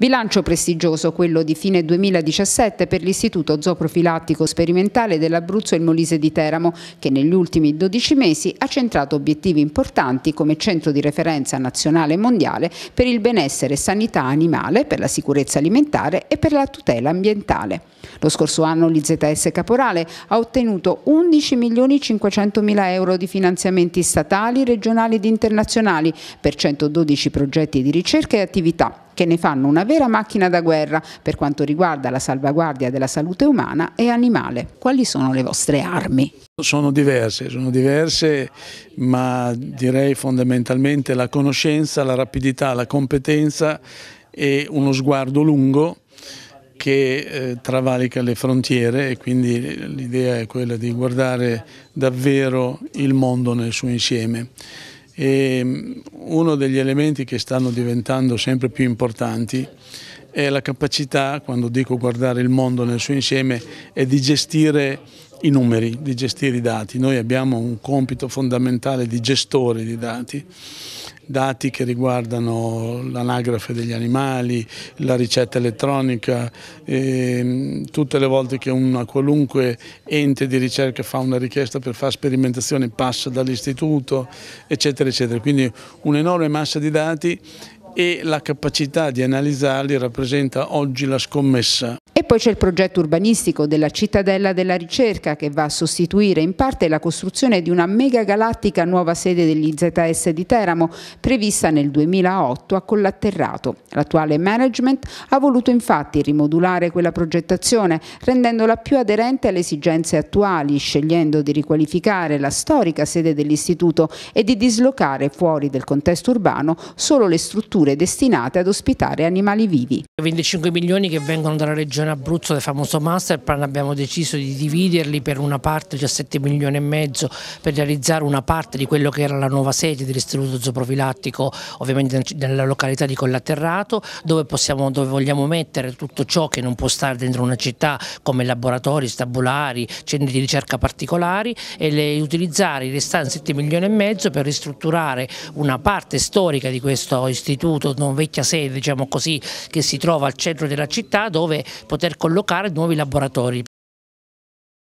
Bilancio prestigioso quello di fine 2017 per l'Istituto Zooprofilattico Sperimentale dell'Abruzzo e il Molise di Teramo, che negli ultimi 12 mesi ha centrato obiettivi importanti come centro di referenza nazionale e mondiale per il benessere e sanità animale, per la sicurezza alimentare e per la tutela ambientale. Lo scorso anno l'IZS Caporale ha ottenuto 11 milioni 500 mila euro di finanziamenti statali, regionali ed internazionali per 112 progetti di ricerca e attività che ne fanno una vera macchina da guerra per quanto riguarda la salvaguardia della salute umana e animale. Quali sono le vostre armi? Sono diverse, sono diverse, ma direi fondamentalmente la conoscenza, la rapidità, la competenza e uno sguardo lungo che eh, travalica le frontiere e quindi l'idea è quella di guardare davvero il mondo nel suo insieme. E ehm, uno degli elementi che stanno diventando sempre più importanti è la capacità, quando dico guardare il mondo nel suo insieme, è di gestire i numeri, di gestire i dati. Noi abbiamo un compito fondamentale di gestore di dati dati che riguardano l'anagrafe degli animali, la ricetta elettronica, ehm, tutte le volte che un qualunque ente di ricerca fa una richiesta per fare sperimentazione passa dall'istituto, eccetera, eccetera. Quindi un'enorme massa di dati e la capacità di analizzarli rappresenta oggi la scommessa. E poi c'è il progetto urbanistico della Cittadella della Ricerca che va a sostituire in parte la costruzione di una mega galattica nuova sede degli ZS di Teramo prevista nel 2008 a Collatterrato. L'attuale management ha voluto infatti rimodulare quella progettazione rendendola più aderente alle esigenze attuali, scegliendo di riqualificare la storica sede dell'istituto e di dislocare fuori del contesto urbano solo le strutture strutture destinate ad ospitare animali vivi. 25 milioni che vengono dalla regione Abruzzo del famoso Masterplan abbiamo deciso di dividerli per una parte cioè 7 milioni e mezzo per realizzare una parte di quello che era la nuova sede dell'istituto zooprofilattico ovviamente nella località di Collaterrato dove, possiamo, dove vogliamo mettere tutto ciò che non può stare dentro una città come laboratori, stabulari, centri di ricerca particolari e le, utilizzare i restanti 7 milioni e mezzo per ristrutturare una parte storica di questo istituto sperduto, una vecchia sede diciamo così, che si trova al centro della città dove poter collocare nuovi laboratori